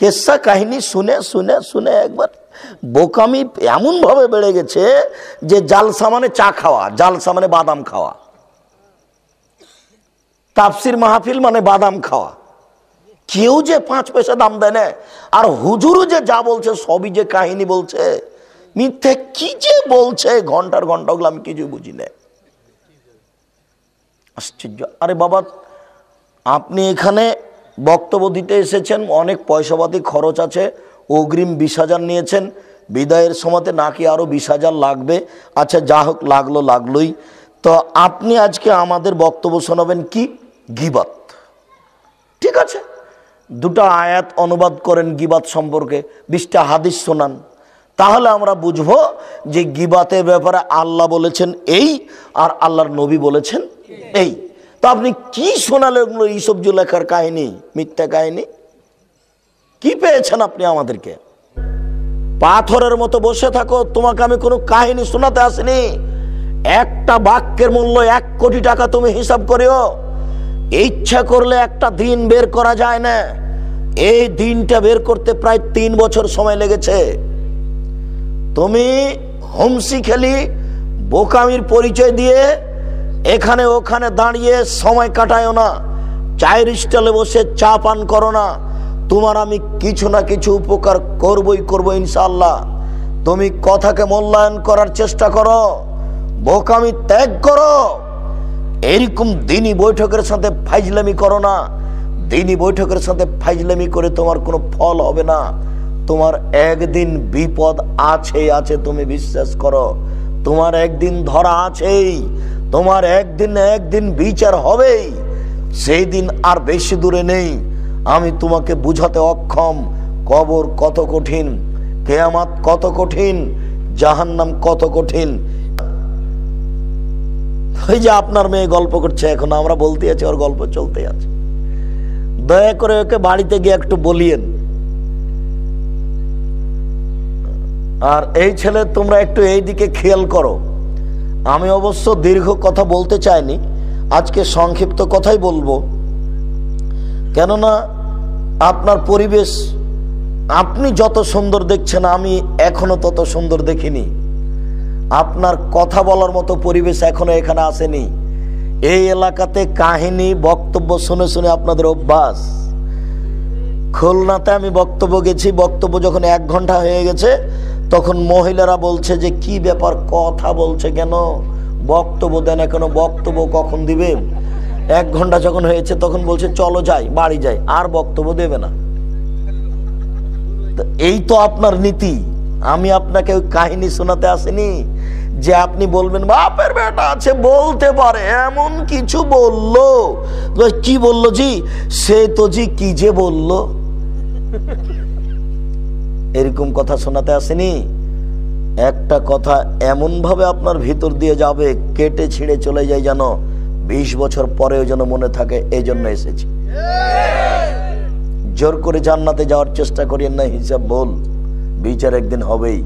কেসা কাহিনী শুনে শুনে শুনে একবার বোকামি এমনভাবে বেড়ে গেছে যে জালসা মানে চা খাওয়া জালসা মানে বাদাম খাওয়া তাপসির মাহফিল মানে বাদাম খাওয়া কেউ যে পাঁচ পয়সা দাম দেয় না আর হুজুরও যে যা বলছে সবই যে কাহিনী বলছে মিথ্যে কি যে বলছে ঘন্টার ঘন্টা ওগুলো আমি কিছু বুঝি না আশ্চর্য আরে বাবা আপনি এখানে বক্তব্য দিতে এসেছেন অনেক পয়সাপাতি খরচ আছে অগ্রিম বিশ হাজার নিয়েছেন বিদায়ের সময়তে নাকি আরও বিশ হাজার লাগবে আচ্ছা যা হোক লাগলো লাগলোই তো আপনি আজকে আমাদের বক্তব্য শোনাবেন কি গিবাত ঠিক আছে দুটো আয়াত অনুবাদ করেন গিবাত সম্পর্কে বিশটা হাদিস শোনান তাহলে আমরা বুঝব যে গিবাতের ব্যাপারে আল্লাহ বলেছেন এই আর আল্লাহর নবী বলেছেন এই তো আপনি কি শোনালে ওগুলো ইসব কাহিনী মিথ্যা কাহিনী কি পেয়েছেন আপনি আমাদেরকে পাথরের মতো বসে থাকো তোমাকে আমি কোনো কাহিনী শোনাতে আসিনি একটা বাক্যের মূল্য এক কোটি টাকা তুমি হিসাব করিও ইচ্ছা করলে একটা দিন বের করা যায় না এই দিনটা বের করতে প্রায় তিন বছর সময় লেগেছে তুমি হোমসি খেলি বোকামির পরিচয় দিয়ে এখানে ওখানে দাঁড়িয়ে সময় কাটায় না চায়ের স্টলে বসে চা পান করো না তোমার আমি কিছু না কিছু উপকার করবই করবো ইনশাল্লাহ তুমি কথাকে মূল্যায়ন করার চেষ্টা করো বোকামি ত্যাগ করো এরকম দিনই বৈঠকের সাথে ফাইজলামি করো না দিনই বৈঠকের সাথে ফাইজলামি করে তোমার কোনো ফল হবে না তোমার একদিন বিপদ আছে আছে তুমি বিশ্বাস করো তোমার একদিন ধরা আছেই তোমার একদিন একদিন বিচার হবেই সেই দিন আর বেশি দূরে নেই আমি তোমাকে বুঝাতে অক্ষম কবর কত কঠিন কেয়ামাত কত কঠিন জাহান্নাম কত কঠিন ওই যে আপনার মেয়ে গল্প করছে এখন আমরা বলতে আছি ওর গল্প চলতে আছে দয়া করে ওকে বাড়িতে গিয়ে একটু বলিয়েন আর এই ছেলে তোমরা একটু এই দিকে খেয়াল করো আমি অবশ্য দীর্ঘ কথা বলতে চাইনি আজকে সংক্ষিপ্ত কথাই বলবো কেননা আপনার পরিবেশ আপনি যত সুন্দর দেখছেন আমি এখনও তত সুন্দর দেখিনি আপনার কথা বলার মতো পরিবেশ এখনও এখানে আসেনি এই এলাকাতে কাহিনী বক্তব্য শুনে শুনে আপনাদের অভ্যাস খুলনাতে আমি বক্তব্য গেছি বক্তব্য যখন এক ঘন্টা হয়ে গেছে তখন মহিলারা বলছে যে কি ব্যাপার কথা বলছে কেন বক্তব্য দেন কেন বক্তব্য কখন দিবে এক ঘন্টা যখন হয়েছে তখন বলছে চলো যাই বাড়ি যাই আর বক্তব্য দেবে না এই তো আপনার নীতি আমি আপনাকে ওই কাহিনী শোনাতে আসিনি যে আপনি বলবেন বাপের বেটা আছে বলতে পারে এমন কিছু বলল কি বলল জি সে তো জি কি যে বলল এরকম কথা শোনাতে আসেনি একটা কথা এমনভাবে আপনার ভিতর দিয়ে যাবে কেটে ছিঁড়ে চলে যায় যেন বিশ বছর পরেও যেন মনে থাকে এই জন্য এসেছি জোর করে জান্নাতে যাওয়ার চেষ্টা করি না হিসাব বল বিচার একদিন হবেই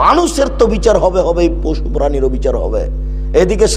মানুষের তো বিচার হবে হবেই পশু প্রাণীরও বিচার হবে এদিকে